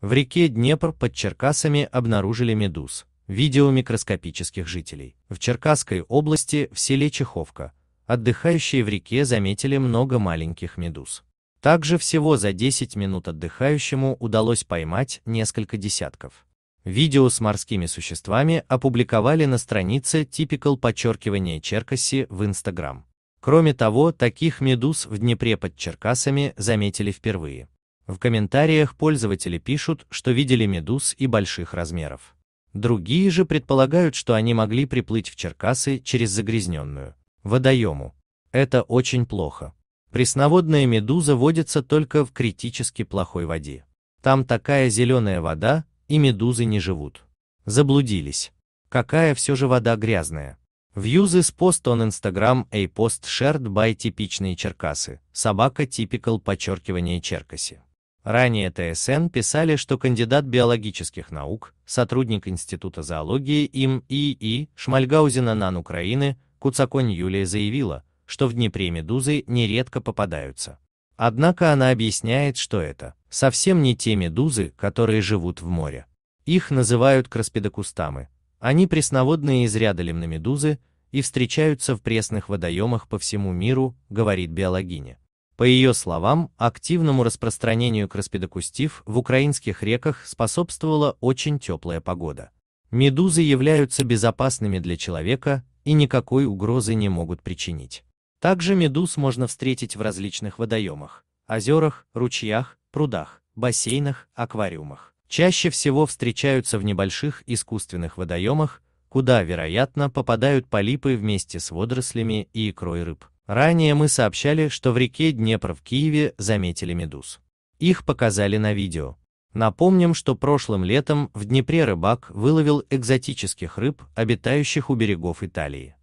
В реке Днепр под Черкасами обнаружили медуз. Видео микроскопических жителей. В Черкасской области в селе Чеховка отдыхающие в реке заметили много маленьких медуз. Также всего за 10 минут отдыхающему удалось поймать несколько десятков. Видео с морскими существами опубликовали на странице Typical подчеркивание Черкаси в Instagram. Кроме того, таких медуз в Днепре под Черкасами заметили впервые. В комментариях пользователи пишут, что видели медуз и больших размеров. Другие же предполагают, что они могли приплыть в Черкасы через загрязненную водоему. Это очень плохо. Пресноводная медуза водится только в критически плохой воде. Там такая зеленая вода, и медузы не живут. Заблудились. Какая все же вода грязная. Views из post on Instagram a post shared by типичные черкасы, собака typical подчеркивание черкаси. Ранее ТСН писали, что кандидат биологических наук, сотрудник Института зоологии им И.И. Шмальгаузена НАН Украины, Куцаконь Юлия заявила, что в Днепре медузы нередко попадаются. Однако она объясняет, что это совсем не те медузы, которые живут в море. Их называют краспидокустамы. Они пресноводные из ряда лимномедузы и встречаются в пресных водоемах по всему миру, говорит биологиня. По ее словам, активному распространению краспидокустив в украинских реках способствовала очень теплая погода. Медузы являются безопасными для человека и никакой угрозы не могут причинить. Также медуз можно встретить в различных водоемах, озерах, ручьях, прудах, бассейнах, аквариумах. Чаще всего встречаются в небольших искусственных водоемах, куда, вероятно, попадают полипы вместе с водорослями и икрой рыб. Ранее мы сообщали, что в реке Днепр в Киеве заметили медуз. Их показали на видео. Напомним, что прошлым летом в Днепре рыбак выловил экзотических рыб, обитающих у берегов Италии.